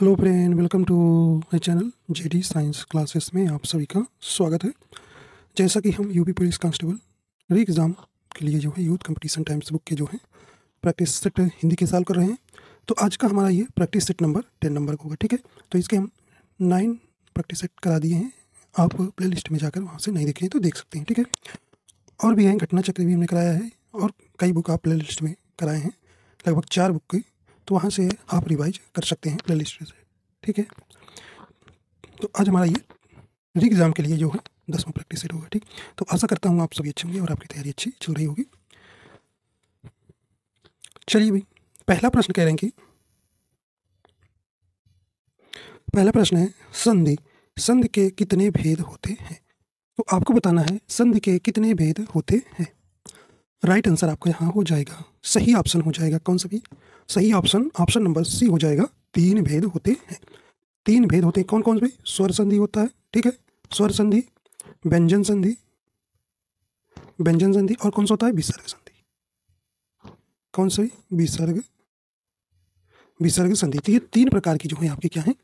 Hello friend welcome to my channel JD science classes में आप सभी का स्वागत है जैसा कि हम UP police constable re exam के लिए जो है यूथ कंपटीशन टाइम्स बुक के जो है प्रैक्टिस सेट हिंदी के साल कर रहे हैं तो आज का हमारा ये practice set number ten number होगा ठीक है तो इसके हम नाइन प्रैक्टिस सेट करा दिए हैं आप प्ले लिस्ट में जाकर वहाँ से नहीं देखें तो देख सकते हैं ठीक है और भी हैं घटना चक्र भी हमने कराया है और कई बुक आप प्ले लिस्ट में कराए हैं लगभग चार बुक की तो वहाँ से आप रिवाइज कर सकते हैं प्ले लिस्ट से ठीक है तो आज हमारा ये री एग्ज़ाम के लिए जो है दसवां प्रैक्टिस सेट होगा ठीक तो आशा करता हूँ आप सभी अच्छे होंगे और आपकी तैयारी अच्छी चल रही होगी चलिए भाई पहला प्रश्न कह रहे हैं कि पहला प्रश्न है संधि संधि के कितने भेद होते हैं तो आपको बताना है संधि के कितने भेद होते हैं राइट आंसर आपका यहाँ हो जाएगा सही ऑप्शन हो जाएगा कौन सा भी सही ऑप्शन ऑप्शन नंबर सी हो जाएगा तीन भेद होते हैं तीन भेद होते हैं कौन कौन से भी स्वर संधि होता है ठीक है स्वर संधि व्यंजन संधि व्यंजन संधि और कौन सा होता है विसर्ग संधि कौन सा विसर्ग विसर्ग संधि तो ये तीन प्रकार की जो है आपके क्या है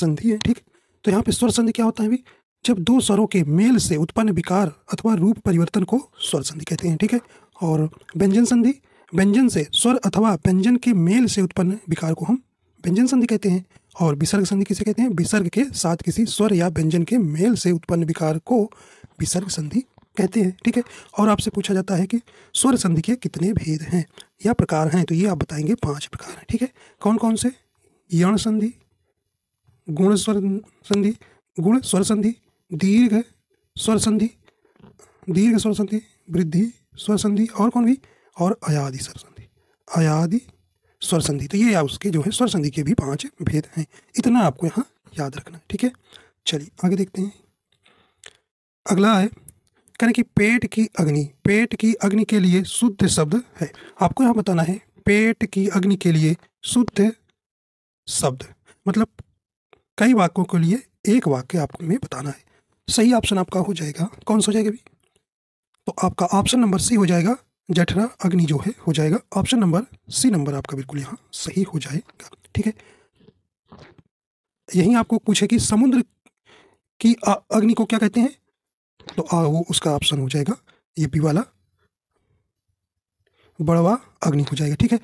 संधि है ठीक तो यहाँ पे स्वर संधि क्या होता है भी जब दो स्वरों के मेल से उत्पन्न विकार अथवा रूप परिवर्तन को स्वर संधि कहते हैं ठीक है और व्यंजन संधि व्यंजन से स्वर अथवा व्यंजन के मेल से उत्पन्न विकार को हम व्यंजन संधि कहते हैं और विसर्ग संधि किसे कहते हैं विसर्ग के साथ किसी स्वर या व्यंजन के मेल से उत्पन्न विकार को विसर्ग संधि कहते हैं ठीक है और आपसे पूछा जाता है कि स्वर संधि के कितने भेद हैं या प्रकार हैं तो ये आप बताएंगे पांच प्रकार हैं ठीक है कौन कौन से यण संधि गुण स्वर संधि गुण स्वर संधि दीर्घ स्वर संधि दीर्घ स्वर संधि वृद्धि स्वर संधि और कौन भी और अयादि स्वर संधि अयादि स्वर संधि तो ये या उसके जो है स्वर संधि के भी पांच भेद हैं इतना आपको यहाँ याद रखना ठीक है चलिए आगे देखते हैं अगला है कहने की पेट की अग्नि पेट की अग्नि के लिए शुद्ध शब्द है आपको यहाँ बताना है पेट की अग्नि के लिए शुद्ध शब्द मतलब कई वाक्यों के लिए एक वाक्य आपको में बताना है सही ऑप्शन आपका हो जाएगा कौन सा हो जाएगा अभी तो आपका ऑप्शन नंबर सी हो जाएगा जठरा अग्नि जो है हो जाएगा ऑप्शन नंबर सी नंबर आपका बिल्कुल यहाँ सही हो जाएगा ठीक है यही आपको पूछे कि समुद्र की अग्नि को क्या कहते हैं तो आ, वो उसका ऑप्शन हो जाएगा ये पी वाला बड़वा अग्नि हो जाएगा ठीक है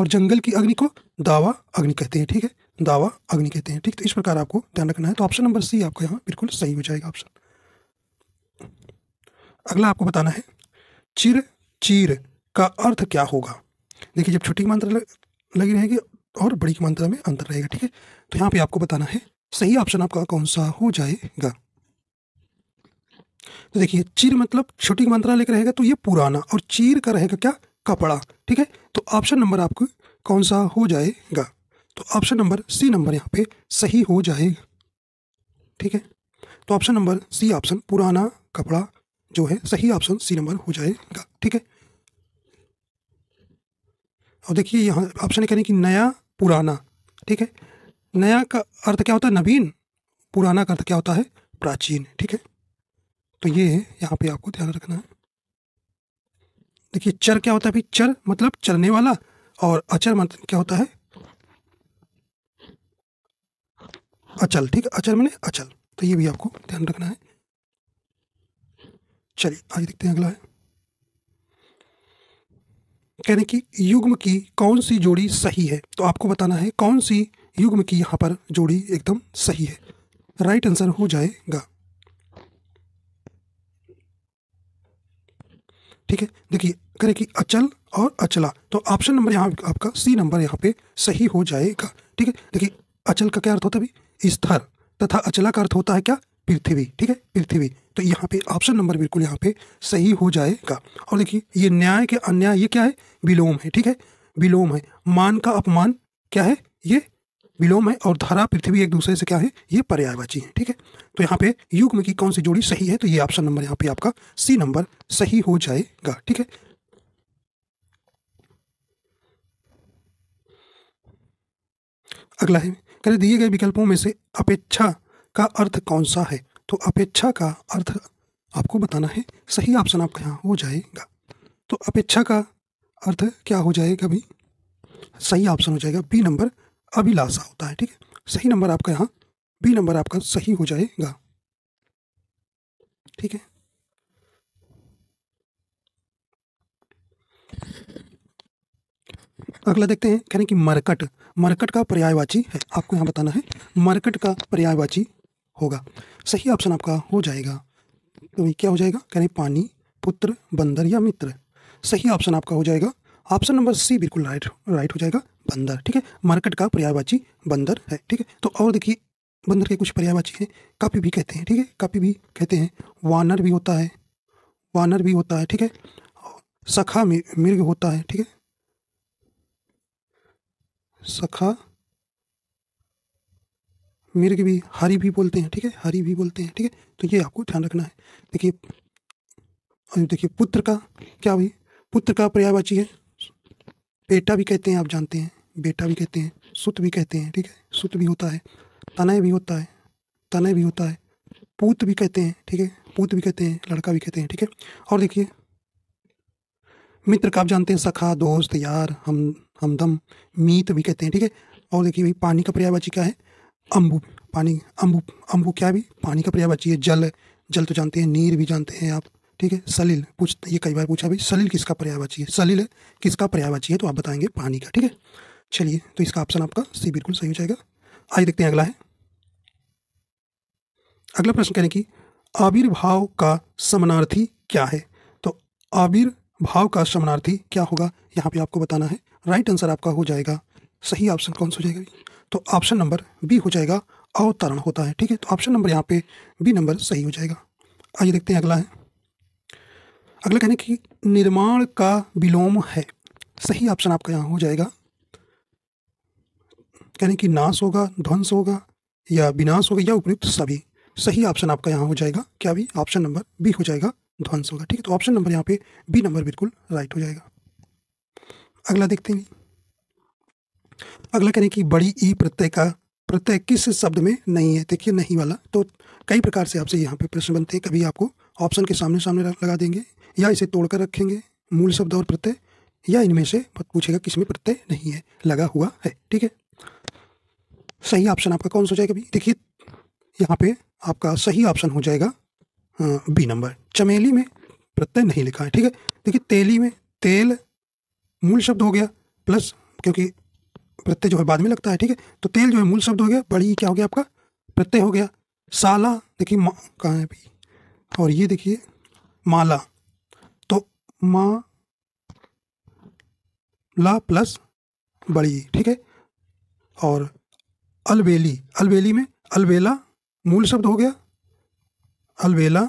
और जंगल की अग्नि को दावा अग्नि कहते हैं ठीक है दावा अग्नि कहते हैं ठीक तो इस प्रकार आपको ध्यान रखना है तो ऑप्शन नंबर सी आपका यहाँ बिल्कुल सही हो जाएगा ऑप्शन अगला आपको बताना है चिर चीर का अर्थ क्या होगा देखिए जब छोटी मात्रा लगी रहेगी और बड़ी की मात्रा में अंतर रहेगा ठीक है तो यहाँ पे आपको बताना है सही ऑप्शन आपका कौन सा हो जाएगा तो देखिए चीर मतलब छोटी मात्रा लेकर रहेगा तो ये पुराना और चीर का रहेगा क्या कपड़ा ठीक है तो ऑप्शन नंबर आपको कौन सा हो जाएगा तो ऑप्शन नंबर सी नंबर यहाँ पे सही हो जाएगा ठीक है तो ऑप्शन नंबर सी ऑप्शन पुराना कपड़ा जो है सही ऑप्शन सी नंबर हो जाएगा ठीक है और देखिए यहाँ ऑप्शन कह रहे कि नया पुराना ठीक है नया का अर्थ क्या होता है नवीन पुराना का अर्थ क्या होता है प्राचीन ठीक है तो ये है यहाँ पे आपको ध्यान रखना है देखिए चर क्या होता है भाई चर मतलब चलने वाला और अचर मतलब क्या होता है अचल ठीक है अचल मैंने अचल तो ये भी आपको ध्यान रखना है चलिए आगे देखते हैं अगला है कहने की युग्म की कौन सी जोड़ी सही है तो आपको बताना है कौन सी युग्म की यहाँ पर जोड़ी एकदम सही है राइट आंसर हो जाएगा ठीक है देखिए करें कि अचल और अचला तो ऑप्शन नंबर यहाँ आपका सी नंबर यहाँ पे सही हो जाएगा ठीक है देखिए अचल का क्या अर्थ होता है स्थल तथा अचला का अर्थ होता है क्या पृथ्वी ठीक है पृथ्वी तो यहाँ पे ऑप्शन नंबर बिल्कुल यहाँ पे सही हो जाएगा और देखिए ये न्याय के अन्याय ये क्या है विलोम है ठीक है विलोम है मान का अपमान क्या है ये विलोम है और धारा पृथ्वी एक दूसरे से क्या है ये पर्यायवाची है ठीक है तो यहाँ पे युग्म की कौन सी जोड़ी सही है तो ये ऑप्शन नंबर यहाँ पे आपका सी नंबर सही हो जाएगा ठीक है अगला है करें दिए गए विकल्पों में से अपेक्षा का अर्थ कौन सा है तो अपेक्षा का अर्थ आपको बताना है सही ऑप्शन आपका यहाँ हो जाएगा तो अपेक्षा का अर्थ क्या हो जाएगा अभी सही ऑप्शन हो जाएगा बी नंबर अभिलाषा होता है ठीक है सही नंबर आपका यहाँ बी नंबर आपका सही हो जाएगा ठीक है अगला देखते हैं रहे कि मरकट मरकट का पर्यायवाची है आपको यहाँ बताना है मरकट का पर्यायवाची होगा सही ऑप्शन आपका हो जाएगा तो क्या हो जाएगा कह रहे पानी पुत्र बंदर या मित्र सही ऑप्शन आपका हो जाएगा ऑप्शन नंबर सी बिल्कुल राइट राइट हो जाएगा बंदर ठीक है मरकट का पर्यायवाची बंदर है ठीक है तो और देखिए बंदर के कुछ पर्यायवाची हैं कापी भी कहते हैं ठीक है कापी भी कहते हैं वानर भी होता है वानर भी होता है ठीक है सखा में मृग होता है ठीक है सखा मिर्ग भी हरी भी बोलते हैं ठीक है हरी भी बोलते हैं ठीक है तो ये आपको ध्यान रखना है देखिए देखिए पुत्र का क्या भी पुत्र का पर्यायवाची है बेटा भी कहते हैं आप जानते हैं बेटा भी कहते हैं सुत भी कहते हैं ठीक है सुत भी होता है तनय भी होता है तनय भी होता है पूत भी कहते हैं ठीक है पूत भी कहते हैं लड़का भी कहते हैं ठीक है और देखिए मित्र का आप जानते हैं सखा दोस्त यार हम हमदम मीत भी कहते हैं ठीक है और देखिए भाई पानी का पर्यायवाची क्या है अम्बू पानी अम्बू अम्बू क्या भी पानी का पर्यायवाची है जल जल तो जानते हैं नीर भी जानते हैं आप ठीक है सलील पूछ ये कई बार पूछा भाई सलील किसका पर्यायवाची है सलील किसका पर्यायवाची है तो आप बताएंगे पानी का ठीक है चलिए तो इसका ऑप्शन आपका सी बिल्कुल सही हो जाएगा आइए देखते हैं अगला है अगला प्रश्न रहे कि आविर्भाव का समानार्थी क्या है तो आविर्भाव का समानार्थी क्या होगा यहाँ पे आपको बताना है राइट आंसर आपका हो जाएगा सही ऑप्शन कौन सा हो जाएगा तो ऑप्शन नंबर बी हो जाएगा अवतरण होता है ठीक है तो ऑप्शन नंबर यहाँ पे बी नंबर सही हो जाएगा आइए देखते हैं अगला है अगला कहने की निर्माण का विलोम है सही ऑप्शन आपका यहाँ हो जाएगा कहने की नाश होगा ध्वंस होगा या विनाश होगा या उपयुक्त सभी सही ऑप्शन आपका यहाँ हो जाएगा क्या भी ऑप्शन नंबर बी हो जाएगा ध्वंस होगा ठीक है तो ऑप्शन नंबर यहाँ पे बी नंबर बिल्कुल राइट हो जाएगा अगला देखते हैं अगला करें कि बड़ी ई प्रत्यय का प्रत्यय किस शब्द में नहीं है देखिए नहीं वाला तो कई प्रकार से आपसे यहाँ पे प्रश्न बनते हैं कभी आपको ऑप्शन के सामने सामने लगा देंगे या इसे तोड़कर रखेंगे मूल शब्द और प्रत्यय या इनमें से पूछेगा किसमें प्रत्यय नहीं है लगा हुआ है ठीक है सही ऑप्शन आपका कौन सा हो जाएगा अभी देखिए यहाँ पे आपका सही ऑप्शन हो जाएगा बी नंबर चमेली में प्रत्यय नहीं लिखा है ठीक है देखिए तेली में तेल मूल शब्द हो गया प्लस क्योंकि प्रत्यय जो है बाद में लगता है ठीक है तो तेल जो है मूल शब्द हो गया बड़ी क्या हो गया आपका प्रत्यय हो गया साला देखिए माँ कहाँ है अभी और ये देखिए माला तो माँ ला प्लस बड़ी ठीक है और अलबेली अलबेली में अलबेला मूल शब्द हो गया अलबेला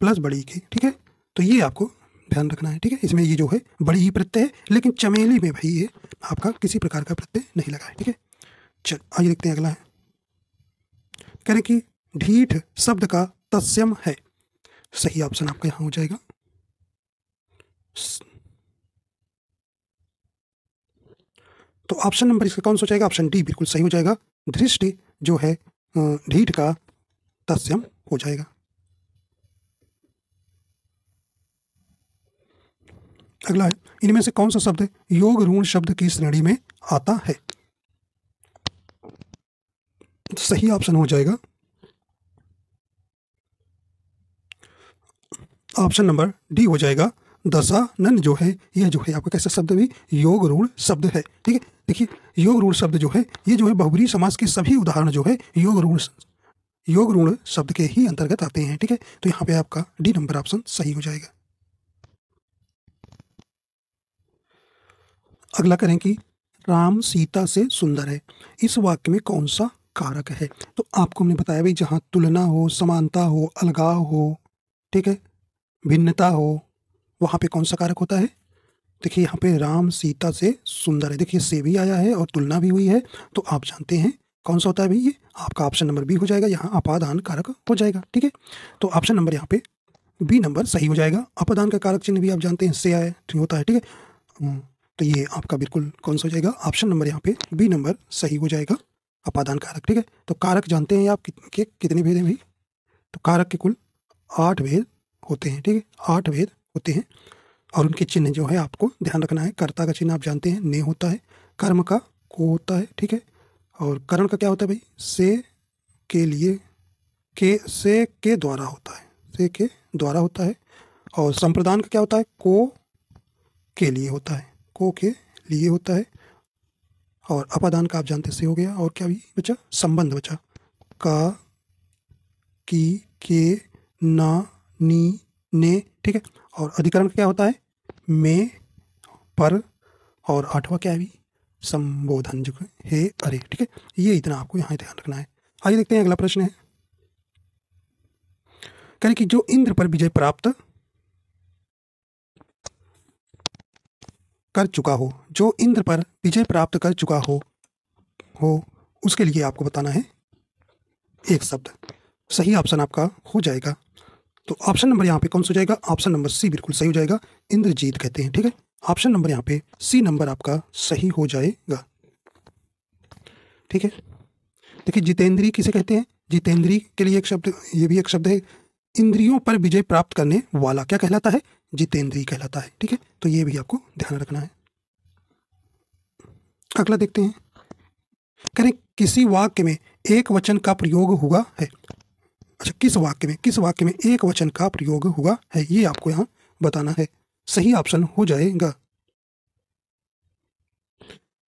प्लस बड़ी की ठीक है तो ये आपको ध्यान रखना है ठीक है इसमें ये जो है बड़ी ही प्रत्यय है लेकिन चमेली में भाई ये आपका किसी प्रकार का प्रत्यय नहीं लगा है ठीक है चल आइए देखते हैं अगला है कह रहे कि ढीठ शब्द का तत्स्यम है सही ऑप्शन आपका यहाँ हो जाएगा तो ऑप्शन नंबर इसका कौन सा हो जाएगा ऑप्शन डी बिल्कुल सही हो जाएगा दृष्टि जो है ढीठ का तत्स्यम हो जाएगा अगला है इनमें से कौन सा शब्द योग ऋण शब्द की श्रेणी में आता है तो सही ऑप्शन हो जाएगा ऑप्शन नंबर डी हो जाएगा दशानन जो है यह जो है आपका कैसा शब्द भी योग रूढ़ शब्द है ठीक है देखिए योग रूढ़ शब्द जो है ये जो है बहुबरी समाज के सभी उदाहरण जो है योग रूढ़ योग रूढ़ शब्द के ही अंतर्गत आते हैं ठीक है तो यहाँ पे आपका डी नंबर ऑप्शन सही हो जाएगा अगला करें कि राम सीता से सुंदर है इस वाक्य में कौन सा कारक है तो आपको हमने बताया भाई जहाँ तुलना हो समानता हो अलगाव हो ठीक है भिन्नता हो वहाँ पे कौन सा कारक होता है देखिए यहाँ पे राम सीता से सुंदर है देखिए से भी आया है और तुलना भी हुई है तो आप जानते हैं कौन सा होता है भाई ये आपका ऑप्शन नंबर बी हो जाएगा यहाँ अपादान कारक हो जाएगा ठीक है तो ऑप्शन नंबर यहाँ पे बी नंबर सही हो जाएगा अपादान का कारक चिन्ह भी आप जानते हैं से आया होता है ठीक है हम्म, तो ये आपका बिल्कुल कौन सा हो जाएगा ऑप्शन नंबर यहाँ पे बी नंबर सही हो जाएगा अपादान कारक ठीक है तो कारक जानते हैं आप कि, कितने भेद हैं भाई तो कारक के कुल आठ भेद होते हैं ठीक है आठ भेद होते हैं और उनके चिन्ह जो है आपको ध्यान रखना है कर्ता का चिन्ह आप जानते हैं ने होता है कर्म का को होता है ठीक है और करण का क्या होता है भाई से के लिए के से के द्वारा होता है से के द्वारा होता है और संप्रदान का क्या होता है को के लिए होता है को के लिए होता है और अपादान का आप जानते से हो गया और क्या भी बचा संबंध बचा का की के ना नी ने ठीक है और अधिकरण क्या होता है में पर और आठवा क्या है भी संबोधन जो हे अरे ठीक है ये इतना आपको यहाँ ध्यान रखना है आइए देखते हैं अगला प्रश्न है कह कि जो इंद्र पर विजय प्राप्त कर चुका हो जो इंद्र पर विजय प्राप्त कर चुका हो हो उसके लिए आपको बताना है एक शब्द सही ऑप्शन आपका हो जाएगा तो ऑप्शन नंबर यहाँ पे कौन सा हो जाएगा ऑप्शन नंबर सी बिल्कुल सही हो जाएगा इंद्रजीत कहते हैं ठीक है ऑप्शन नंबर यहाँ पे सी नंबर आपका सही हो जाएगा ठीक है देखिए जितेंद्री किसे कहते हैं जितेंद्री के लिए एक शब्द ये भी एक शब्द है इंद्रियों पर विजय प्राप्त करने वाला क्या कहलाता है जितेंद्री कहलाता है ठीक है तो ये भी आपको ध्यान रखना है अगला देखते हैं करें किसी वाक्य में एक वचन का प्रयोग हुआ है अच्छा किस वाक्य में किस वाक्य में एक वचन का प्रयोग हुआ है ये आपको यहाँ बताना है सही ऑप्शन हो जाएगा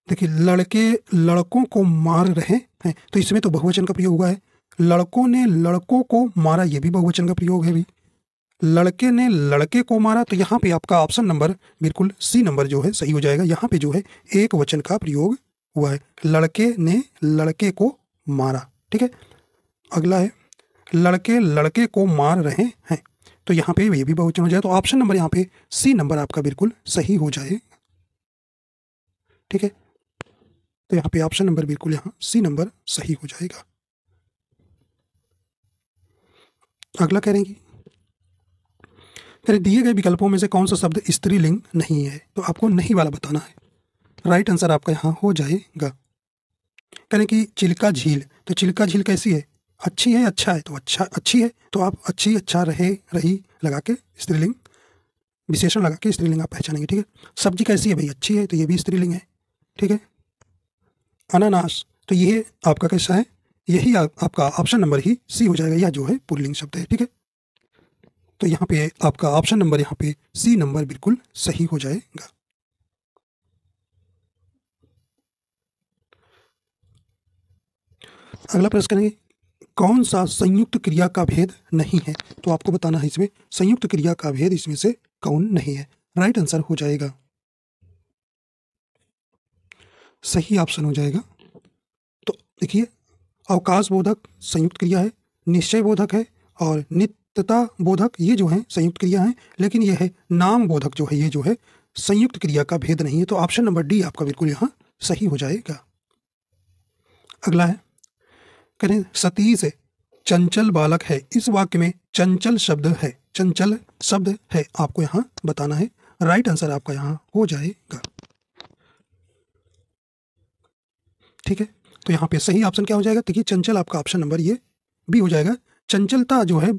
देखिए लड़के लड़कों को मार रहे हैं तो इसमें तो बहुवचन का प्रयोग हुआ है लड़कों ने लड़कों को मारा यह भी बहुवचन का प्रयोग है भी लड़के ने लड़के को मारा तो यहाँ पे आपका ऑप्शन नंबर बिल्कुल सी नंबर जो है सही हो जाएगा यहाँ पे जो है एक वचन का प्रयोग हुआ है लड़के ने लड़के को मारा ठीक है अगला है लड़के लड़के को मार रहे हैं तो यहाँ पे ये भी बहुवचन हो जाए तो ऑप्शन नंबर यहाँ पे सी नंबर आपका बिल्कुल सही हो जाए ठीक है तो यहाँ पे ऑप्शन नंबर बिल्कुल यहाँ सी नंबर सही हो जाएगा अगला कह रहे हैं फिर दिए गए विकल्पों में से कौन सा शब्द स्त्रीलिंग नहीं है तो आपको नहीं वाला बताना है राइट आंसर आपका यहाँ हो जाएगा यानी कि चिल्का झील तो चिल्का झील कैसी है अच्छी है अच्छा है तो अच्छा अच्छी है तो आप अच्छी अच्छा रहे रही लगा के स्त्रीलिंग विशेषण लगा के स्त्रीलिंग आप पहचानेंगे ठीक है सब्जी कैसी है भाई अच्छी है तो ये भी स्त्रीलिंग है ठीक है अनानास तो ये आपका कैसा है यही आप, आपका ऑप्शन नंबर ही सी हो जाएगा यह जो है पुरलिंग शब्द है ठीक है तो यहाँ पे आपका ऑप्शन नंबर यहाँ पे सी नंबर बिल्कुल सही हो जाएगा अगला प्रश्न करेंगे कौन सा संयुक्त क्रिया का भेद नहीं है तो आपको बताना है इसमें संयुक्त क्रिया का भेद इसमें से कौन नहीं है राइट आंसर हो जाएगा सही ऑप्शन हो जाएगा तो देखिए अवकाश बोधक संयुक्त क्रिया है निश्चय बोधक है और नित्य तथा बोधक ये जो है संयुक्त क्रिया है लेकिन यह है नाम बोधक जो है ये जो है संयुक्त क्रिया का भेद नहीं है तो ऑप्शन नंबर डी आपका बिल्कुल यहाँ सही हो जाएगा अगला है करें सतीश चंचल बालक है इस वाक्य में चंचल शब्द है चंचल शब्द है आपको यहाँ बताना है राइट आंसर आपका यहाँ हो जाएगा ठीक है तो यहाँ पे सही ऑप्शन क्या हो जाएगा देखिए चंचल आपका ऑप्शन नंबर ये बी हो जाएगा चंचलता जो है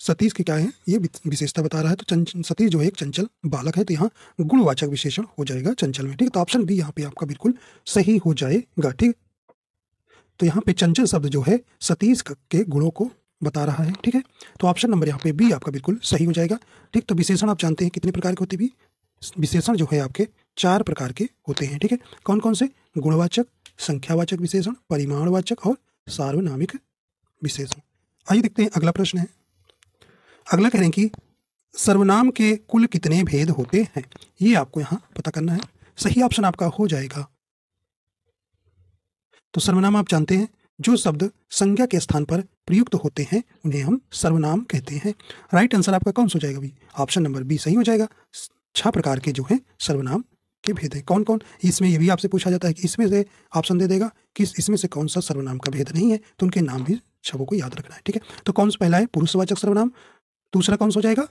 सतीश के क्या है ये विशेषता बता रहा है तो सतीश जो है एक चंचल बालक है तो यहाँ गुणवाचक विशेषण हो जाएगा चंचल में ठीक है तो ऑप्शन बी यहाँ पे आपका बिल्कुल सही हो जाएगा ठीक तो यहाँ पे चंचल शब्द जो है सतीश के गुणों को बता रहा है ठीक है तो ऑप्शन नंबर यहाँ पे बी आपका बिल्कुल सही हो जाएगा ठीक तो विशेषण आप जानते हैं कितने प्रकार के होते भी विशेषण जो है आपके चार प्रकार के होते हैं ठीक है कौन कौन से गुणवाचक संख्यावाचक विशेषण परिमाणवाचक और सार्वनामिक विशेषण आइए देखते हैं अगला प्रश्न है अगला कह रहे हैं कि सर्वनाम के कुल कितने भेद होते हैं ये आपको यहाँ पता करना है सही ऑप्शन आपका हो जाएगा तो सर्वनाम आप जानते हैं जो शब्द संज्ञा के स्थान पर प्रयुक्त होते हैं उन्हें हम सर्वनाम कहते हैं राइट आंसर आपका कौन सा हो जाएगा भी ऑप्शन नंबर बी सही हो जाएगा छह प्रकार के जो हैं सर्वनाम के भेद हैं कौन कौन इसमें यह भी आपसे पूछा जाता है कि इसमें से ऑप्शन दे देगा कि इसमें से कौन सा सर्वनाम का भेद नहीं है तो उनके नाम भी छवों को याद रखना है ठीक है तो कौन सा पहला है पुरुषवाचक सर्वनाम दूसरा कौन सा हो जाएगा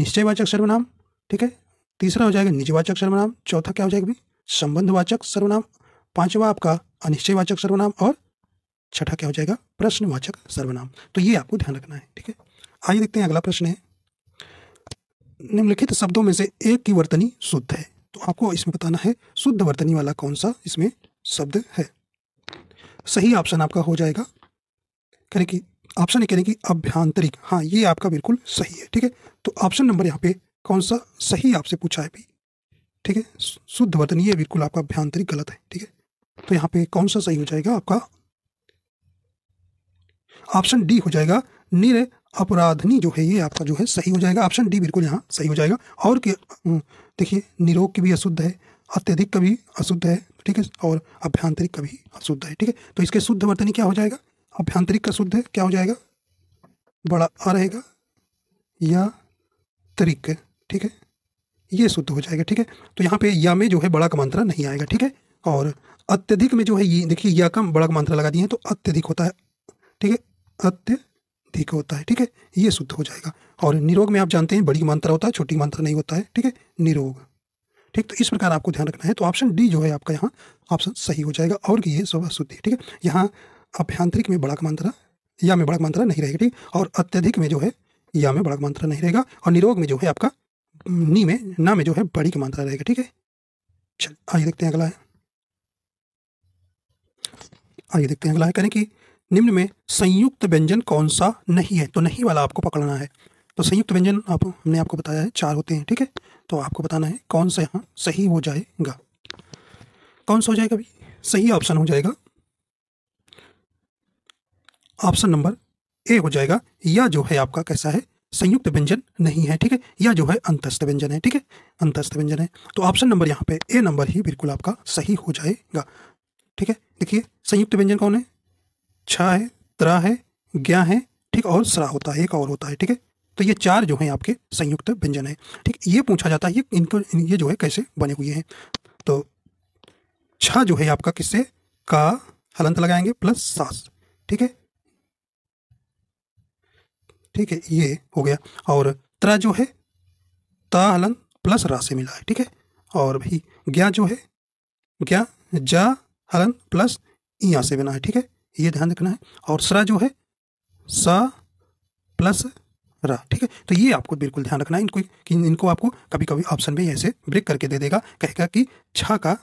निश्चयवाचक सर्वनाम ठीक है तीसरा हो जाएगा निजवाचक सर्वनाम चौथा क्या हो जाएगा भी संबंधवाचक सर्वनाम पांचवा आपका अनिश्चयवाचक सर्वनाम और छठा क्या हो जाएगा प्रश्नवाचक सर्वनाम तो ये आपको ध्यान रखना है ठीक है आइए देखते हैं अगला प्रश्न है निम्नलिखित शब्दों में से एक की वर्तनी शुद्ध है तो आपको इसमें बताना है शुद्ध वर्तनी वाला कौन सा इसमें शब्द है सही ऑप्शन आपका हो जाएगा कि ऑप्शन एक यानी कि अभ्यांतरिक हाँ ये आपका बिल्कुल सही है ठीक है तो ऑप्शन नंबर यहाँ पे कौन सा सही आपसे पूछा है भाई ठीक है शुद्ध ये बिल्कुल आपका अभ्यांतरिक गलत है ठीक है तो यहाँ पे कौन सा सही हो जाएगा आपका ऑप्शन डी हो जाएगा निर अपराधनी जो है ये आपका जो है सही हो जाएगा ऑप्शन डी बिल्कुल यहाँ सही हो जाएगा और देखिए निरोग की भी अशुद्ध है अत्यधिक कभी अशुद्ध है ठीक है और अभ्यांतरिक कभी अशुद्ध है ठीक है तो इसके शुद्ध वर्तनी क्या हो जाएगा अभ्यांतरिक का शुद्ध है क्या हो जाएगा बड़ा आ रहेगा या तरिक ठीक है ये शुद्ध हो जाएगा ठीक है तो यहाँ पे या में जो है बड़ा का मात्रा नहीं आएगा ठीक है और अत्यधिक में जो है ये देखिए या का बड़ा का मात्रा लगा दिए हैं तो अत्यधिक होता है ठीक है अत्यधिक होता है ठीक है ये शुद्ध हो जाएगा और निरोग में आप जानते हैं बड़ी मात्रा होता है छोटी मात्रा नहीं होता है ठीक है निरोग ठीक तो इस प्रकार आपको ध्यान रखना है तो ऑप्शन डी जो है आपका यहाँ ऑप्शन सही हो जाएगा और ये सब शुद्ध है ठीक है यहाँ अभ्यांतरिक में बड़ाक मात्रा या में बड़ा मात्रा नहीं रहेगी ठीक और अत्यधिक में जो है या में बड़ा मात्रा नहीं रहेगा और निरोग में जो है आपका नी में ना में जो है बड़ी की मात्रा रहेगा ठीक है चल आइए देखते हैं अगला है आइए देखते हैं अगला है कहने की निम्न में संयुक्त व्यंजन कौन सा नहीं है तो नहीं वाला आपको पकड़ना है तो संयुक्त व्यंजन आप हमने आपको बताया है चार होते हैं ठीक है तो आपको बताना है कौन सा यहाँ सही हो जाएगा कौन सा हो जाएगा अभी सही ऑप्शन हो जाएगा ऑप्शन नंबर ए हो जाएगा या जो है आपका कैसा है संयुक्त व्यंजन नहीं है ठीक है या जो है अंतस्थ व्यंजन है ठीक है अंतस्थ व्यंजन है तो ऑप्शन नंबर यहाँ पे ए नंबर ही बिल्कुल आपका सही हो जाएगा ठीक है देखिए संयुक्त व्यंजन कौन है छ है त्रा है ज्ञा है ठीक और सरा होता है एक और होता है ठीक है तो ये चार जो हैं आपके संयुक्त व्यंजन है ठीक ये पूछा जाता है ये इनको ये जो है कैसे बने हुए हैं तो छ जो है आपका किससे का हलंत लगाएंगे प्लस सास ठीक है ठीक है ये हो गया और त्र जो है ता हलन प्लस रा से मिला है ठीक है और भाई ज्ञा जो है ज्ञा जा हलन प्लस इया से बना है ठीक है ये ध्यान रखना है और सरा जो है सा प्लस रा ठीक है तो ये आपको बिल्कुल ध्यान रखना है इनको कि इनको आपको कभी कभी ऑप्शन में ऐसे ब्रेक करके दे देगा कहेगा कि छा का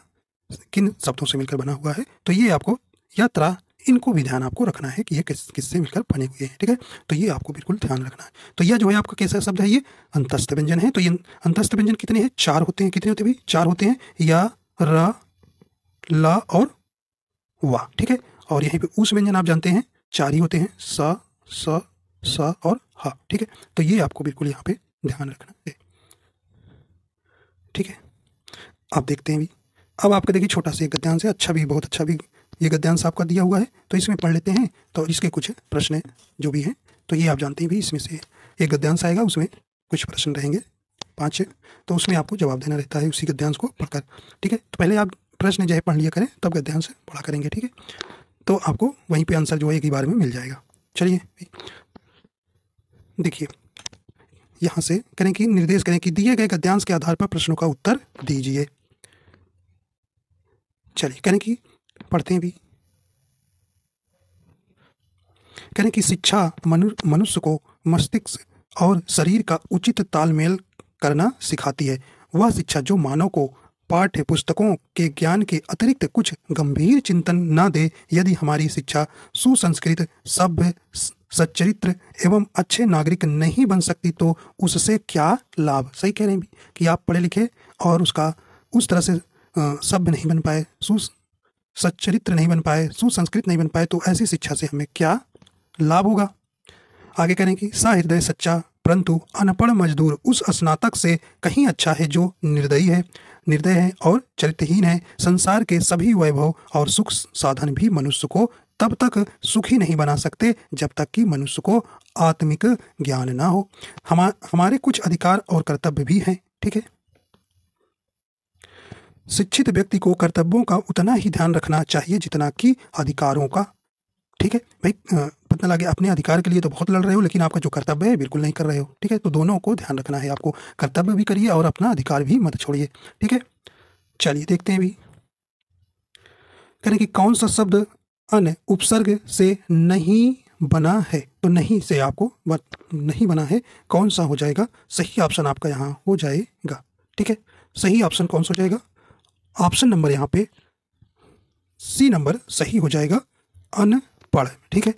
किन शब्दों से मिलकर बना हुआ है तो ये आपको या त्रा इनको भी ध्यान आपको रखना है कि ये किस किससे मिलकर बने हुए हैं ठीक है तो ये आपको बिल्कुल ध्यान रखना है तो यह जो है आपका कैसा शब्द है ये अंतस्थ व्यंजन है तो ये अंतस्थ व्यंजन कितने हैं चार होते हैं कितने होते हैं भाई चार होते हैं या र ला और वाह ठीक है और यहीं पर उस व्यंजन आप जानते हैं चार ही होते हैं स स स और ह ठीक है तो ये आपको बिल्कुल यहाँ पे ध्यान रखना है ठीक है आप देखते हैं भी अब आपके देखिए छोटा सा एक ध्यान से अच्छा भी बहुत अच्छा भी ये गद्यांश आपका दिया हुआ है तो इसमें पढ़ लेते हैं तो इसके कुछ प्रश्न जो भी हैं तो ये आप जानते हैं भी इसमें से एक गद्यांश आएगा उसमें कुछ प्रश्न रहेंगे पाँच तो उसमें आपको जवाब देना रहता है उसी गद्यांश को पढ़कर ठीक है तो पहले आप प्रश्न जो है पढ़ लिया करें तब गद्यांश पढ़ा करेंगे ठीक है तो आपको वहीं पर आंसर जो है एक ही बार में मिल जाएगा चलिए देखिए यहाँ से करें कि निर्देश करें कि दिए गए गद्यांश के आधार पर प्रश्नों का उत्तर दीजिए चलिए करें कि पढ़ते भी कहें कि शिक्षा मनु, मनुष्य को मस्तिष्क और शरीर का उचित तालमेल करना सिखाती है वह शिक्षा जो मानव को पाठ्य पुस्तकों के ज्ञान के अतिरिक्त कुछ गंभीर चिंतन न दे यदि हमारी शिक्षा सुसंस्कृत सभ्य सच्चरित्र एवं अच्छे नागरिक नहीं बन सकती तो उससे क्या लाभ सही कह रहे हैं कि आप पढ़े लिखे और उसका उस तरह से सभ्य नहीं बन पाए सुस सच्चरित्र नहीं बन पाए सुसंस्कृत नहीं बन पाए तो ऐसी शिक्षा से हमें क्या लाभ होगा आगे करें कि हृदय सच्चा परंतु अनपढ़ मजदूर उस स्नातक से कहीं अच्छा है जो निर्दयी है निर्दय है और चरित्रहीन है संसार के सभी वैभव और सुख साधन भी मनुष्य को तब तक सुखी नहीं बना सकते जब तक कि मनुष्य को आत्मिक ज्ञान ना हो हमा हमारे कुछ अधिकार और कर्तव्य भी हैं ठीक है शिक्षित व्यक्ति को कर्तव्यों का उतना ही ध्यान रखना चाहिए जितना कि अधिकारों का ठीक है भाई पता लगे अपने अधिकार के लिए तो बहुत लड़ रहे हो लेकिन आपका जो कर्तव्य है बिल्कुल नहीं कर रहे हो ठीक है तो दोनों को ध्यान रखना है आपको कर्तव्य भी करिए और अपना अधिकार भी मत छोड़िए ठीक है चलिए देखते हैं भी करें कि कौन सा शब्द अन्य उपसर्ग से नहीं बना है तो नहीं से आपको नहीं बना है कौन सा हो जाएगा सही ऑप्शन आपका यहाँ हो जाएगा ठीक है सही ऑप्शन कौन सा हो जाएगा ऑप्शन नंबर यहाँ पे सी नंबर सही हो जाएगा अनपढ़ ठीक है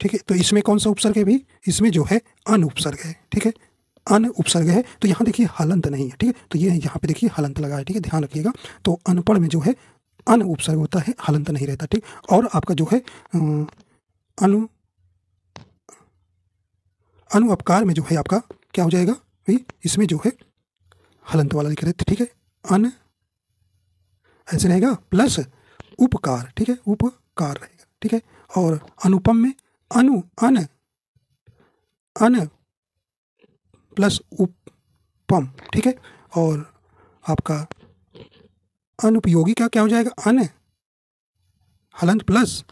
ठीक है तो इसमें कौन सा उपसर्ग है भाई इसमें जो है अन उपसर्ग है ठीक है अन उपसर्ग है तो यहाँ देखिए हलंत नहीं है ठीक है तो ये यह यहाँ पे देखिए हलंत लगा है ठीक है ध्यान रखिएगा तो अनपढ़ में जो है अन उपसर्ग होता है हलंत नहीं रहता ठीक और आपका जो है अनु अनुअपकार में जो है आपका क्या हो जाएगा भाई इसमें जो है हलंत वाला लिख रहे थे ठीक है अन ऐसे रहेगा प्लस उपकार ठीक है उपकार रहेगा ठीक है और अनुपम में अनु अन अन प्लस उपम ठीक है और आपका अनुपयोगी क्या क्या हो जाएगा अन हलंत प्लस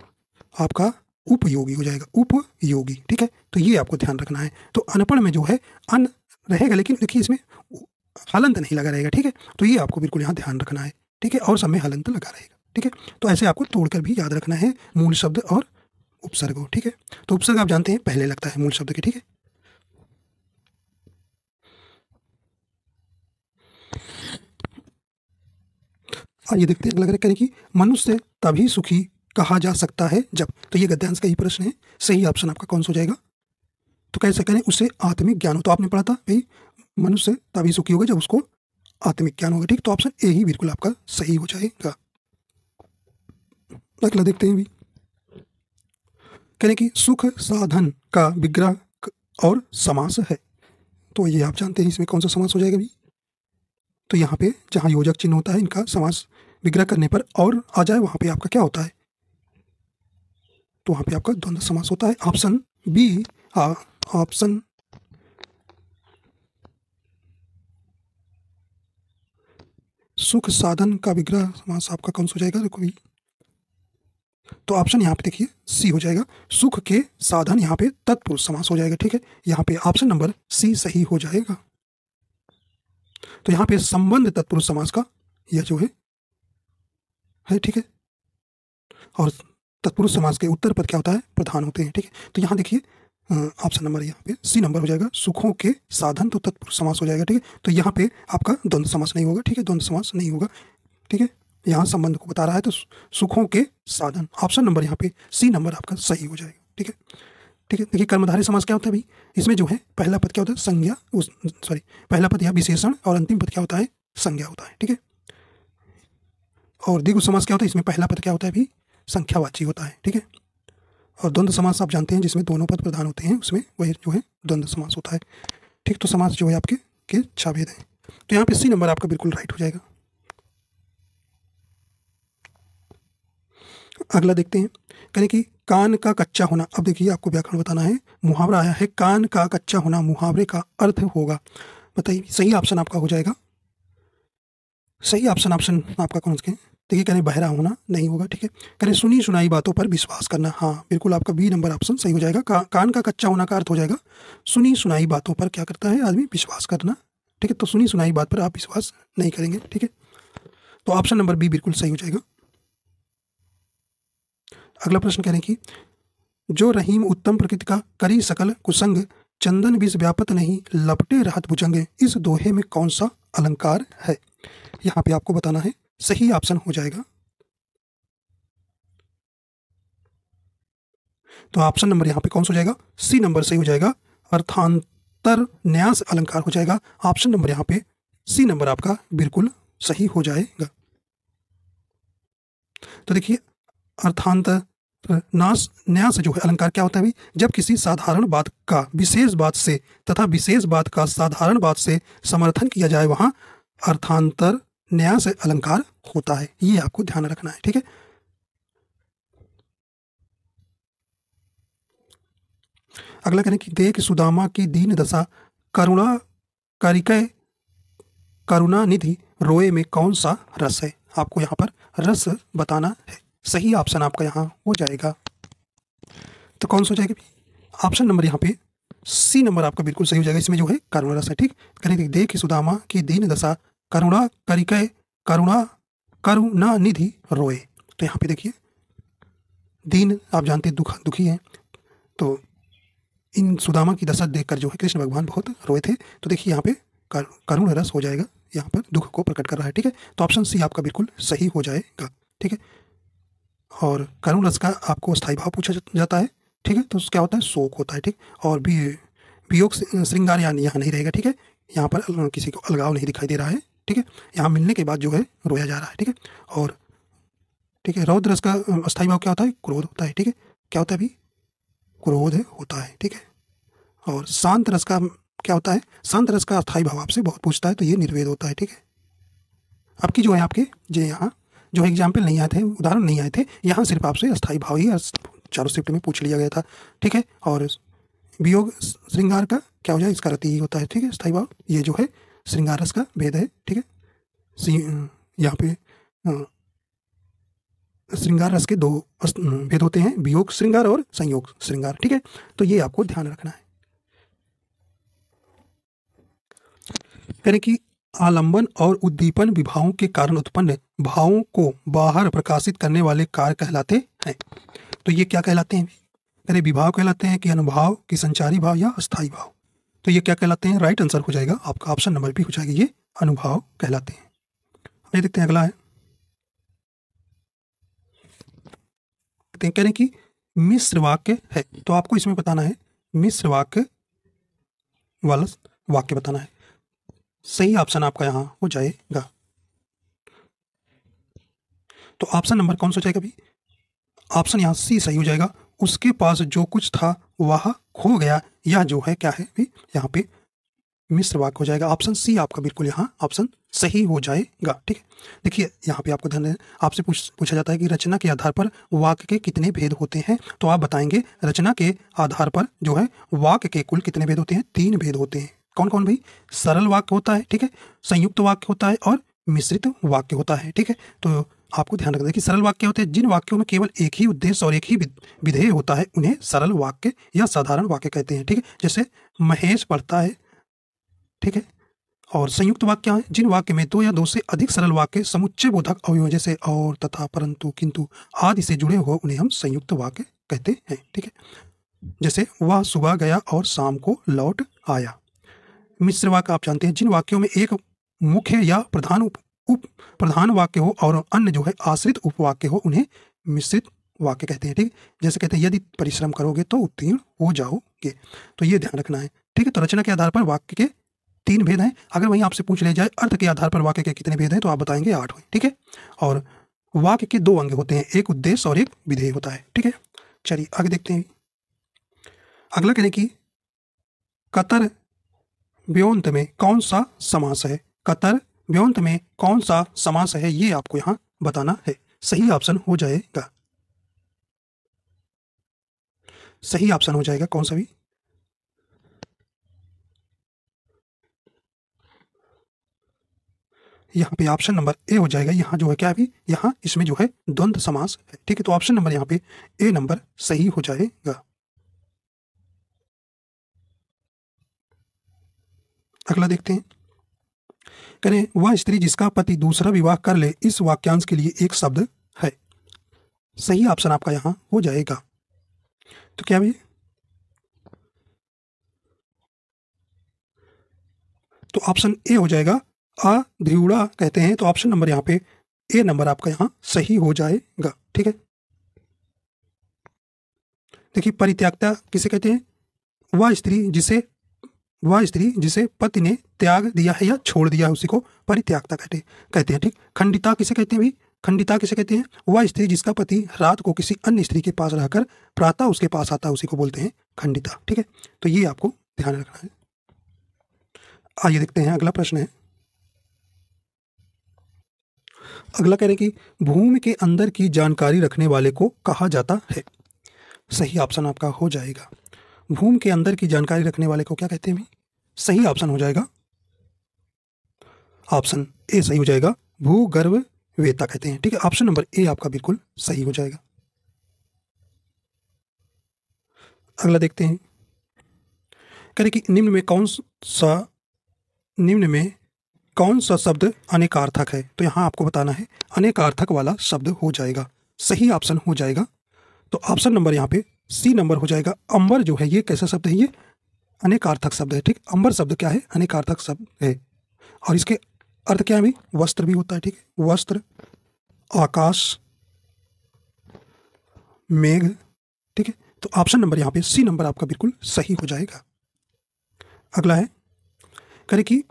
आपका उपयोगी हो जाएगा उपयोगी ठीक है तो ये आपको ध्यान रखना है तो अनपढ़ में जो है अन रहेगा लेकिन देखिए इसमें हलंत नहीं लगा रहेगा ठीक है तो ये आपको बिल्कुल यहाँ ध्यान रखना है ठीक है और सब में हलंत लगा रहेगा ठीक है तो ऐसे आपको तोड़कर भी याद रखना है मूल शब्द और उपसर्ग ठीक है तो उपसर्ग आप जानते हैं पहले लगता है मूल शब्द के ठीक है हाँ, ये देखते हैं लग रहा है कि मनुष्य तभी सुखी कहा जा सकता है जब तो ये गद्यांश का ही प्रश्न है सही ऑप्शन आपका कौन सा हो जाएगा तो कैसे करें उसे आत्मिक ज्ञान हो तो आपने पढ़ा था भाई मनुष्य तभी सुखी होगा जब उसको आत्मिक ज्ञान होगा ठीक तो ऑप्शन ए ही बिल्कुल आपका सही हो जाएगा अगला देखते हैं भी कहने की सुख साधन का विग्रह और समास है तो ये आप जानते हैं इसमें कौन सा समास हो जाएगा भी तो यहाँ पे जहाँ योजक चिन्ह होता है इनका समास विग्रह करने पर और आ जाए वहाँ पे आपका क्या होता है तो वहाँ पे आपका द्वंद्व समास होता है ऑप्शन बी ऑप्शन सुख साधन का विग्रह समास आपका कौन सा हो जाएगा कोई तो ऑप्शन यहाँ पे देखिए सी हो जाएगा सुख के साधन यहाँ पे तत्पुरुष समास हो जाएगा ठीक है यहाँ पे ऑप्शन नंबर सी सही हो जाएगा तो यहाँ पे संबंध तत्पुरुष समास का यह जो है है ठीक है और तत्पुरुष समाज के उत्तर पद क्या होता है प्रधान होते हैं ठीक है तो यहाँ देखिए ऑप्शन नंबर यहाँ पे सी नंबर हो जाएगा सुखों के साधन तो तत्पुरुष समास हो जाएगा ठीक है तो यहाँ पे आपका द्वंद्व समास नहीं होगा ठीक है द्वंद्व समास नहीं होगा ठीक है यहाँ संबंध को बता रहा है तो सुखों के साधन ऑप्शन नंबर यहाँ पे सी नंबर आपका सही हो जाएगा ठीक है ठीक है देखिए कर्मधारी समास क्या होता है भाई इसमें जो है पहला पद क्या होता है संज्ञा उस सॉरी पहला पद यहाँ विशेषण और अंतिम पद क्या होता है संज्ञा होता है ठीक है और द्विगु समास क्या होता है इसमें पहला पद क्या होता है भी संख्यावाची होता है ठीक है और द्वंद्व समास आप जानते हैं जिसमें दोनों पद प्रधान होते हैं उसमें वही जो है द्वंद्व समास होता है ठीक तो समास जो है आपके के छाभेद हैं तो यहाँ पे सी नंबर आपका बिल्कुल राइट हो जाएगा अगला देखते हैं कहने कि कान का कच्चा होना अब देखिए आपको व्याकरण बताना है मुहावरा आया है कान का कच्चा होना मुहावरे का अर्थ होगा बताइए सही ऑप्शन आपका हो जाएगा सही ऑप्शन ऑप्शन आपका कौन है देखिए कहीं बहरा होना नहीं होगा ठीक है कहीं सुनी सुनाई बातों पर विश्वास करना हाँ बिल्कुल आपका बी नंबर ऑप्शन सही हो जाएगा का, कान का कच्चा होना का अर्थ हो जाएगा सुनी सुनाई बातों पर क्या करता है आदमी विश्वास करना ठीक है तो सुनी सुनाई बात पर आप विश्वास नहीं करेंगे ठीक है तो ऑप्शन नंबर बी बिल्कुल सही हो जाएगा अगला प्रश्न कह रहे कि जो रहीम उत्तम प्रकृति का करी सकल कुसंग चंदन बीज व्यापत नहीं लपटे राहत भुजंगे इस दोहे में कौन सा अलंकार है यहाँ पे आपको बताना है सही ऑप्शन हो जाएगा तो ऑप्शन नंबर यहां पे कौन सा हो जाएगा सी नंबर सही हो जाएगा अर्थांतर न्यास अलंकार हो जाएगा ऑप्शन नंबर यहां पे सी नंबर आपका बिल्कुल सही हो जाएगा तो देखिए अर्थांतर नास न्यास जो है अलंकार क्या होता है जब किसी साधारण बात का विशेष बात से तथा विशेष बात का साधारण बात से समर्थन किया जाए वहां अर्थांतर न्यास से अलंकार होता है ये आपको ध्यान रखना है ठीक है अगला कहने की देख सुदामा की दीन दशा करुणा करिकय करुणा निधि रोए में कौन सा रस है आपको यहाँ पर रस बताना है सही ऑप्शन आपका यहाँ हो जाएगा तो कौन सा हो जाएगा ऑप्शन नंबर यहाँ पे सी नंबर आपका बिल्कुल सही हो जाएगा इसमें जो है करुणा रस है ठीक की देख सुदामा की दीन दशा करुणा करिकय करुणा करुणा निधि रोए तो यहाँ पे देखिए दीन आप जानते हैं दुख दुखी हैं तो इन सुदामा की दशा देखकर जो है कृष्ण भगवान बहुत रोए थे तो देखिए यहाँ पे कर, करुण रस हो जाएगा यहाँ पर दुख को प्रकट कर रहा है ठीक है तो ऑप्शन सी आपका बिल्कुल सही हो जाएगा ठीक है और करुण रस का आपको स्थायी भाव पूछा जाता है ठीक है तो क्या होता है शोक होता है ठीक और भी वियोग श्रृंगार यहाँ नहीं रहेगा ठीक है यहाँ पर किसी को अलगाव नहीं दिखाई दे रहा है ठीक है यहाँ मिलने के बाद जो है रोया जा रहा है ठीक है और ठीक है रौद्र रस का अस्थायी भाव क्या होता है क्रोध होता है ठीक है क्या होता है अभी क्रोध होता है ठीक है और शांत रस का क्या होता है शांत रस का अस्थायी भाव आपसे बहुत पूछता है तो ये निर्वेद होता है ठीक है आपकी जो है आपके जो यहाँ जो एग्जाम्पल नहीं आए थे उदाहरण नहीं आए थे यहाँ सिर्फ आपसे अस्थायी भाव ही चारों शिफ्ट में पूछ लिया गया था ठीक है और वियोग श्रृंगार का क्या हो जाए इसका रति ही होता है ठीक है स्थायी भाव ये जो है श्रृंगारस का भेद है ठीक है यहाँ पे हाँ। श्रृंगार रस के दो भेद होते हैं वियोग श्रृंगार और संयोग श्रृंगार ठीक है तो ये आपको ध्यान रखना है यानी कि आलंबन और उद्दीपन विभावों के कारण उत्पन्न भावों को बाहर प्रकाशित करने वाले कार्य कहलाते हैं तो ये क्या कहलाते हैं अरे विभाव कहलाते हैं कि अनुभाव कि संचारी भाव या अस्थायी भाव तो ये क्या कहलाते हैं राइट आंसर हो जाएगा आपका ऑप्शन नंबर भी हो जाएगा ये अनुभाव कहलाते हैं ये देखते हैं अगला है देखते हैं कह रहे कि मिश्र वाक्य है तो आपको इसमें बताना है मिश्र वाक्य वाला वाक्य बताना है सही ऑप्शन आपका यहां हो जाएगा तो ऑप्शन नंबर कौन सा हो जाएगा अभी ऑप्शन यहाँ सी सही हो जाएगा उसके पास जो कुछ था वह खो गया यह जो है क्या है यहाँ पे मिश्र वाक हो जाएगा ऑप्शन सी आपका बिल्कुल यहाँ ऑप्शन सही हो जाएगा ठीक है देखिए यहाँ पे आपको ध्यान आपसे पूछ पूछा जाता है कि रचना के आधार पर वाक्य के कितने भेद होते हैं तो आप बताएंगे रचना के आधार पर जो है वाक्य के कुल कितने भेद होते हैं तीन भेद होते हैं कौन कौन भाई सरल वाक्य होता है ठीक है संयुक्त वाक्य होता है और मिश्रित वाक्य होता है ठीक है तो आपको ध्यान रखना है कि सरल वाक्य होते हैं जिन वाक्यों में केवल एक ही उद्देश्य और एक ही विधेय होता है उन्हें सरल वाक्य या साधारण वाक्य कहते हैं ठीक है जैसे महेश पढ़ता है ठीक है और संयुक्त वाक्य हैं जिन वाक्य में दो तो या दो से अधिक सरल वाक्य समुच्चय बोधक अवयव जैसे और तथा परंतु किंतु आदि से जुड़े हुए उन्हें हम संयुक्त वाक्य कहते हैं ठीक है जैसे वह सुबह गया और शाम को लौट आया मिश्र वाक्य आप जानते हैं जिन वाक्यों में एक मुख्य या प्रधान उप प्रधान वाक्य हो और अन्य जो है आश्रित उपवाक्य हो उन्हें मिश्रित वाक्य कहते हैं ठीक जैसे कहते हैं यदि परिश्रम करोगे तो उत्तीर्ण हो जाओगे तो ये ध्यान रखना है ठीक है तो रचना के आधार पर वाक्य के तीन भेद हैं अगर वहीं आपसे पूछ लिया जाए अर्थ के आधार पर वाक्य के कितने भेद हैं तो आप बताएंगे आठ हुए ठीक है और वाक्य के दो अंग होते हैं एक उद्देश्य और एक विधेय होता है ठीक है चलिए आगे देखते हैं अगला कहने की कतर व्योन्त में कौन सा समास है कतर व्यंत में कौन सा समास है ये आपको यहाँ बताना है सही ऑप्शन हो जाएगा सही ऑप्शन हो जाएगा कौन सा भी यहाँ पे ऑप्शन नंबर ए हो जाएगा यहाँ जो है क्या अभी यहाँ इसमें जो है द्वंद समास है ठीक है तो ऑप्शन नंबर यहाँ पे ए नंबर सही हो जाएगा अगला देखते हैं करें वह स्त्री जिसका पति दूसरा विवाह कर ले इस वाक्यांश के लिए एक शब्द है सही ऑप्शन आपका यहां हो जाएगा तो क्या भैया तो ऑप्शन ए हो जाएगा अध्रुड़ा कहते हैं तो ऑप्शन नंबर यहां पे ए नंबर आपका यहां सही हो जाएगा ठीक है देखिए परित्यागता किसे कहते हैं वह स्त्री जिसे वह स्त्री जिसे पति ने त्याग दिया है या छोड़ दिया है उसी को परित्यागता कहते कहते हैं ठीक खंडिता किसे कहते हैं भी खंडिता किसे कहते हैं वह स्त्री जिसका पति रात को किसी अन्य स्त्री के पास रहकर प्रातः उसके पास आता है उसी को बोलते हैं खंडिता ठीक है तो ये आपको ध्यान रखना है आइए देखते हैं अगला प्रश्न है अगला कह रहे कि भूमि के अंदर की जानकारी रखने वाले को कहा जाता है सही ऑप्शन आपका हो जाएगा भूम के अंदर की जानकारी रखने वाले को क्या कहते हैं सही ऑप्शन हो जाएगा ऑप्शन ए सही हो जाएगा भूगर्भ वेता कहते हैं ठीक है ऑप्शन नंबर ए आपका बिल्कुल सही हो जाएगा अगला देखते हैं कह रहे कि निम्न में कौन सा निम्न में कौन सा शब्द अनेकार्थक है तो यहां आपको बताना है अनेकार्थक वाला शब्द हो जाएगा सही ऑप्शन हो जाएगा तो ऑप्शन नंबर यहां पे सी नंबर हो जाएगा अंबर जो है ये कैसा शब्द है ये अनेकार्थक शब्द है ठीक अंबर शब्द क्या है अनेकार्थक शब्द है और इसके अर्थ क्या है वस्त्र भी होता है ठीक है वस्त्र आकाश मेघ ठीक है तो ऑप्शन नंबर यहाँ पे सी नंबर आपका बिल्कुल सही हो जाएगा अगला है करे कि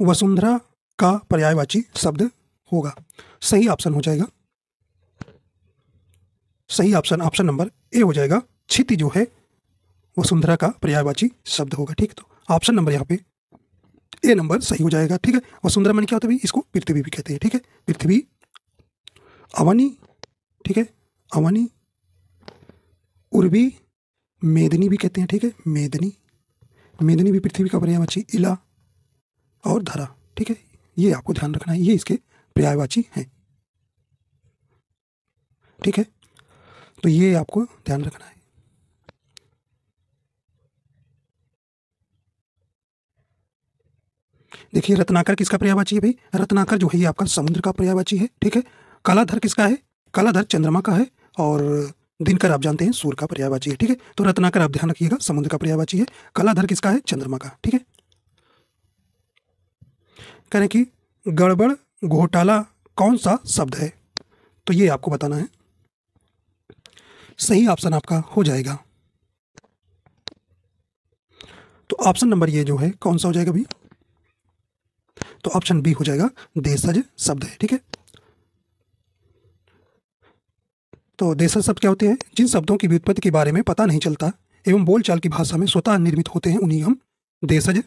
वसुंधरा का पर्यायवाची शब्द होगा सही ऑप्शन हो जाएगा सही ऑप्शन ऑप्शन नंबर ए हो जाएगा क्षिति जो है वसुंधरा का पर्यायवाची शब्द होगा ठीक तो ऑप्शन नंबर यहाँ पे ए नंबर सही हो जाएगा ठीक है वसुंधरा मन क्या होता है इसको पृथ्वी भी कहते हैं ठीक है पृथ्वी अवनी ठीक है अवनी उर्वी मेदनी भी कहते हैं ठीक है मेदनी मेदनी भी पृथ्वी का पर्यायवाची इला और धरा ठीक है ये आपको ध्यान रखना है ये इसके पर्यायवाची हैं ठीक है तो ये आपको ध्यान रखना है देखिए रत्नाकर किसका पर्यावाची है भाई रत्नाकर जो है ये आपका समुद्र का पर्यावाची है ठीक है कालाधर किसका है कालाधर चंद्रमा का है और दिनकर आप जानते हैं सूर्य का पर्यावाची है ठीक है तो रत्नाकर आप ध्यान रखिएगा समुद्र का पर्यावाची है कालाधर किसका है चंद्रमा का ठीक है रहे कि गड़बड़ घोटाला कौन सा शब्द है तो ये आपको बताना है सही ऑप्शन आपका हो जाएगा तो ऑप्शन नंबर ये जो है कौन सा हो जाएगा भी तो ऑप्शन बी हो जाएगा देशज शब्द है ठीक है तो देशज शब्द क्या होते हैं जिन शब्दों की व्युत्पत्ति के बारे में पता नहीं चलता एवं बोलचाल की भाषा में स्वतः निर्मित होते हैं उन्हीं हम देशज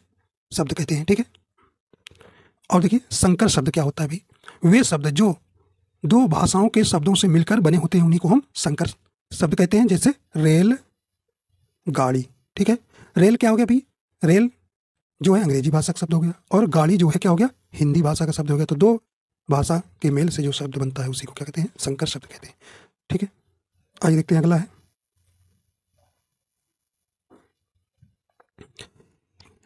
शब्द कहते हैं ठीक है और देखिए संकर शब्द क्या होता है भी वे शब्द जो दो भाषाओं के शब्दों से मिलकर बने होते हैं उन्हीं को हम संकर शब्द कहते हैं जैसे रेल गाड़ी ठीक है रेल क्या हो गया भाई रेल जो है अंग्रेजी भाषा का शब्द हो गया और गाड़ी जो है क्या हो गया हिंदी भाषा का शब्द हो गया तो दो भाषा के मेल से जो शब्द बनता है उसी को क्या कहते हैं संकर शब्द कहते हैं ठीक है आइए देखते हैं अगला है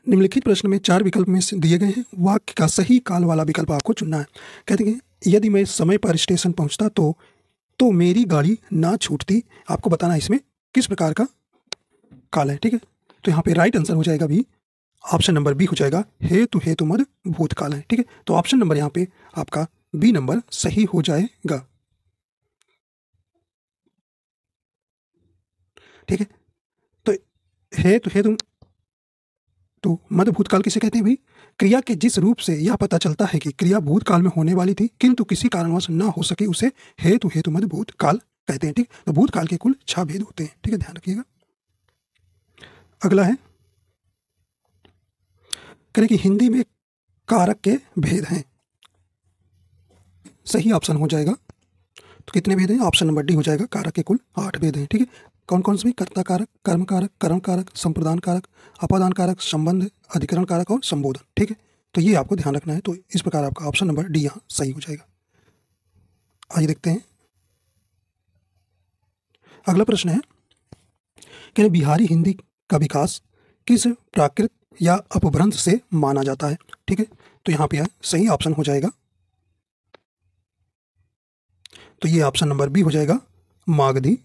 निम्नलिखित प्रश्न में चार विकल्प में दिए गए हैं वाक्य का सही काल वाला विकल्प आपको चुनना है कहते हैं यदि मैं समय पर स्टेशन पहुंचता तो तो मेरी गाड़ी ना छूटती आपको बताना इसमें किस प्रकार का काल है ठीक है तो यहाँ पे राइट आंसर हो जाएगा भी ऑप्शन नंबर बी हो जाएगा हे हे हेतु मद भूतकाल है ठीक है तो ऑप्शन नंबर यहाँ पे आपका बी नंबर सही हो जाएगा ठीक है तो हे हे तुम तो मद भूतकाल किसे कहते हैं भाई क्रिया के जिस रूप से यह पता चलता है कि क्रिया भूतकाल में होने वाली थी किंतु किसी कारणवश न हो सके उसे हेतु मत भूतकाल कहते हैं ठीक तो भूतकाल के कुल छह भेद होते हैं ठीक है ध्यान रखिएगा अगला है करें कि हिंदी में कारक के भेद हैं सही ऑप्शन हो जाएगा तो कितने भेद हैं ऑप्शन नंबर डी हो जाएगा कारक के कुल आठ भेद हैं ठीक है कौन कौन से भी कर्ता कारक कर्म कारक कर्म कारक संप्रदान कारक अपादान कारक संबंध अधिकरण कारक और संबोधन ठीक है तो ये आपको ध्यान रखना है तो इस प्रकार आपका ऑप्शन नंबर डी यहाँ सही हो जाएगा आइए देखते हैं अगला प्रश्न है कि बिहारी हिंदी का विकास किस प्राकृत या अपभ्रंश से माना जाता है ठीक है तो यहाँ पे सही ऑप्शन हो जाएगा तो ये ऑप्शन नंबर बी हो जाएगा मागधी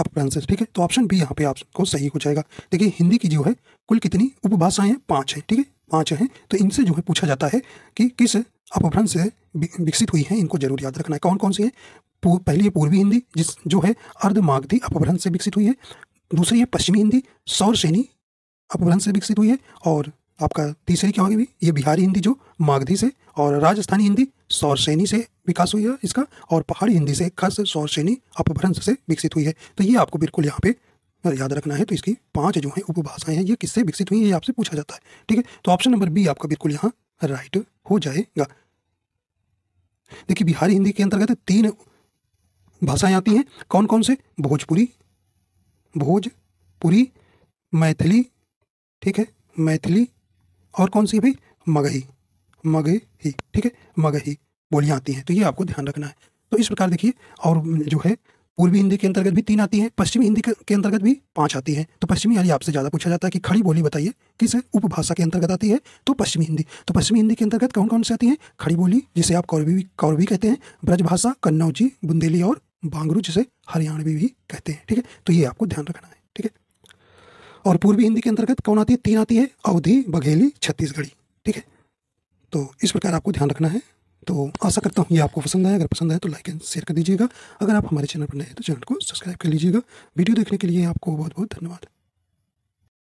आपका आंसर ठीक है तो ऑप्शन बी यहाँ पे आपको सही हो जाएगा देखिए हिंदी की जो है कुल कितनी उपभाषाएं हैं पाँच हैं ठीक है पाँच हैं तो इनसे जो है पूछा जाता है कि किस अपभ्रंश से विकसित हुई हैं इनको जरूर याद रखना है कौन कौन सी है पहली है पूर्वी हिंदी जिस जो है अर्धमागधी अपभ्रंश से विकसित हुई है दूसरी है पश्चिमी हिंदी सौर सैनी अपभ्रंश से विकसित हुई है और आपका तीसरी क्या होगी भी ये बिहारी हिंदी जो मागधी से और राजस्थानी हिंदी सौरसेनी से विकास हुई है इसका और पहाड़ी हिंदी से खस सौरसेनी अपभ्रंश से विकसित हुई है तो ये आपको बिल्कुल यहाँ पे याद रखना है तो इसकी पांच जो है उपभाषाएं हैं ये किससे विकसित हुई है ये आपसे पूछा जाता है ठीक है तो ऑप्शन नंबर बी आपका बिल्कुल यहाँ राइट हो जाएगा देखिए बिहारी हिंदी के अंतर्गत तीन भाषाएं आती हैं कौन कौन से भोजपुरी भोजपुरी मैथिली ठीक है मैथिली और कौन सी भाई मगही मगही ठीक है मगही बोलियाँ आती हैं तो ये आपको ध्यान रखना है तो इस प्रकार देखिए और जो है पूर्वी हिंदी के अंतर्गत भी तीन आती है पश्चिमी हिंदी के अंतर्गत भी पांच आती है तो पश्चिमी यानी आपसे ज़्यादा पूछा जाता है कि खड़ी बोली बताइए किस उपभाषा के अंतर्गत आती है तो पश्चिमी हिंदी तो पश्चिमी हिंदी के अंतर्गत कौन कौन से आती है खड़ी बोली जिसे आप कौरवी कौरवी कहते हैं ब्रजभाषा कन्नौजी बुंदेली और बांगरू जिसे हरियाणवी भी कहते हैं ठीक है तो ये आपको ध्यान रखना है ठीक है और पूर्वी हिंदी के अंतर्गत कौन आती है तीन आती है अवधि बघेली छत्तीसगढ़ी ठीक है तो इस प्रकार आपको ध्यान रखना है तो आशा करता हूँ ये आपको पसंद आए अगर पसंद आए तो लाइक एंड शेयर कर दीजिएगा अगर आप हमारे चैनल पर नए हैं तो चैनल को सब्सक्राइब कर लीजिएगा वीडियो देखने के लिए आपको बहुत बहुत धन्यवाद